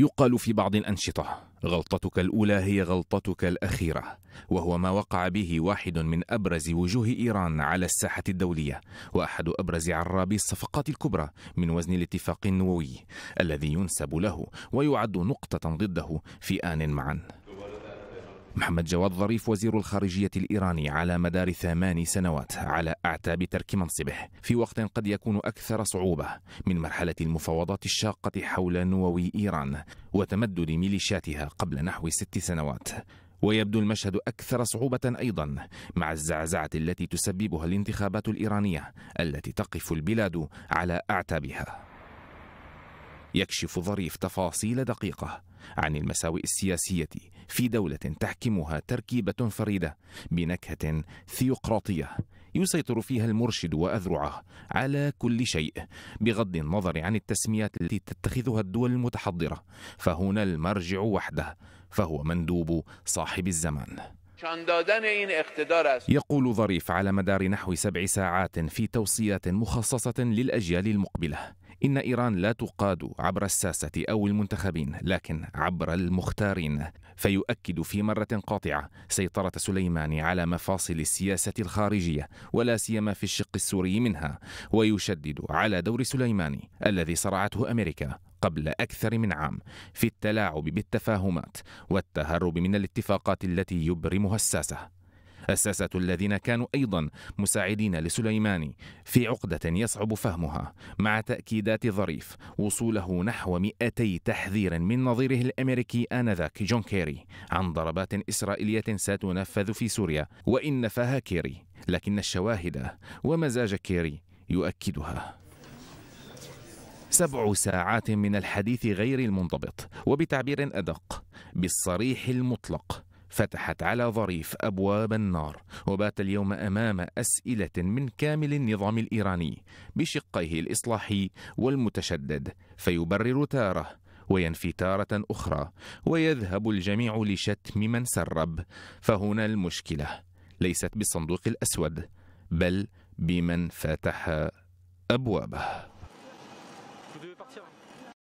يقال في بعض الأنشطة غلطتك الأولى هي غلطتك الأخيرة وهو ما وقع به واحد من أبرز وجوه إيران على الساحة الدولية وأحد أبرز عرابي الصفقات الكبرى من وزن الاتفاق النووي الذي ينسب له ويعد نقطة ضده في آن معا محمد جواد ظريف وزير الخارجية الإيراني على مدار ثمان سنوات على أعتاب ترك منصبه في وقت قد يكون أكثر صعوبة من مرحلة المفاوضات الشاقة حول نووي إيران وتمدد ميليشياتها قبل نحو ست سنوات ويبدو المشهد أكثر صعوبة أيضا مع الزعزعة التي تسببها الانتخابات الإيرانية التي تقف البلاد على أعتابها يكشف ظريف تفاصيل دقيقة عن المساوئ السياسية في دولة تحكمها تركيبة فريدة بنكهة ثيوقراطية يسيطر فيها المرشد وأذرعه على كل شيء بغض النظر عن التسميات التي تتخذها الدول المتحضرة فهنا المرجع وحده فهو مندوب صاحب الزمان يقول ظريف على مدار نحو سبع ساعات في توصيات مخصصة للأجيال المقبلة إن إيران لا تقاد عبر الساسة أو المنتخبين لكن عبر المختارين فيؤكد في مرة قاطعة سيطرة سليماني على مفاصل السياسة الخارجية ولا سيما في الشق السوري منها ويشدد على دور سليماني الذي صرعته أمريكا قبل أكثر من عام في التلاعب بالتفاهمات والتهرب من الاتفاقات التي يبرمها الساسة الساسة الذين كانوا أيضا مساعدين لسليماني في عقدة يصعب فهمها مع تأكيدات ظريف وصوله نحو 200 تحذير من نظيره الأمريكي آنذاك جون كيري عن ضربات إسرائيلية ستنفذ في سوريا وإن نفاها كيري لكن الشواهد ومزاج كيري يؤكدها سبع ساعات من الحديث غير المنضبط وبتعبير أدق بالصريح المطلق فتحت على ظريف أبواب النار وبات اليوم أمام أسئلة من كامل النظام الإيراني بشقيه الإصلاحي والمتشدد فيبرر تاره وينفي تارة أخرى ويذهب الجميع لشتم من سرب فهنا المشكلة ليست بالصندوق الأسود بل بمن فتح أبوابه